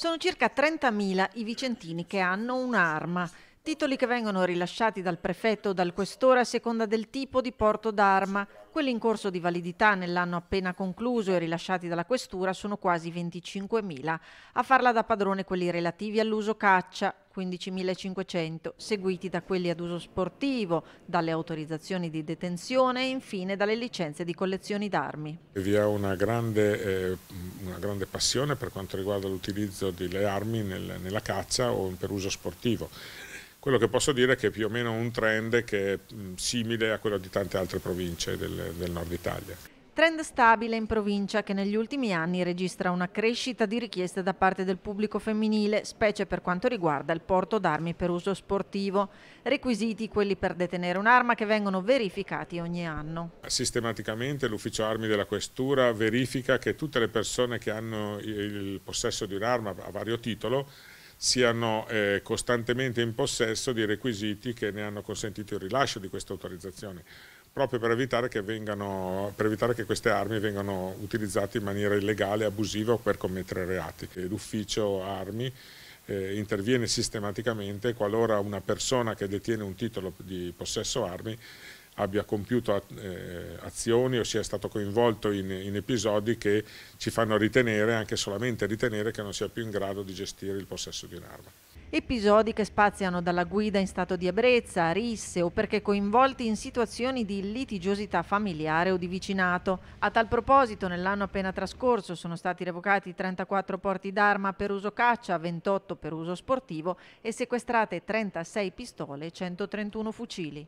Sono circa 30.000 i vicentini che hanno un'arma. Titoli che vengono rilasciati dal prefetto o dal questore a seconda del tipo di porto d'arma. Quelli in corso di validità nell'anno appena concluso e rilasciati dalla questura sono quasi 25.000. A farla da padrone quelli relativi all'uso caccia, 15.500, seguiti da quelli ad uso sportivo, dalle autorizzazioni di detenzione e infine dalle licenze di collezioni d'armi. Vi è una grande, eh, una grande, passione per quanto riguarda l'utilizzo delle armi nel, nella caccia o per uso sportivo. Quello che posso dire è che è più o meno un trend che è simile a quello di tante altre province del, del nord Italia. Trend stabile in provincia che negli ultimi anni registra una crescita di richieste da parte del pubblico femminile, specie per quanto riguarda il porto d'armi per uso sportivo. Requisiti quelli per detenere un'arma che vengono verificati ogni anno. Sistematicamente l'ufficio armi della questura verifica che tutte le persone che hanno il possesso di un'arma a vario titolo siano eh, costantemente in possesso di requisiti che ne hanno consentito il rilascio di questa autorizzazione proprio per evitare che, vengano, per evitare che queste armi vengano utilizzate in maniera illegale, abusiva o per commettere reati. L'ufficio armi eh, interviene sistematicamente qualora una persona che detiene un titolo di possesso armi abbia compiuto eh, azioni o sia stato coinvolto in, in, episodi che ci fanno ritenere, anche solamente ritenere, che non sia più in grado di gestire il possesso di un'arma. Episodi che spaziano dalla guida in stato di ebbrezza, risse o perché coinvolti in situazioni di litigiosità familiare o di vicinato. A tal proposito, nell'anno appena trascorso sono stati revocati 34 porti d'arma per uso caccia, 28 per uso sportivo e sequestrate 36 pistole e 131 fucili.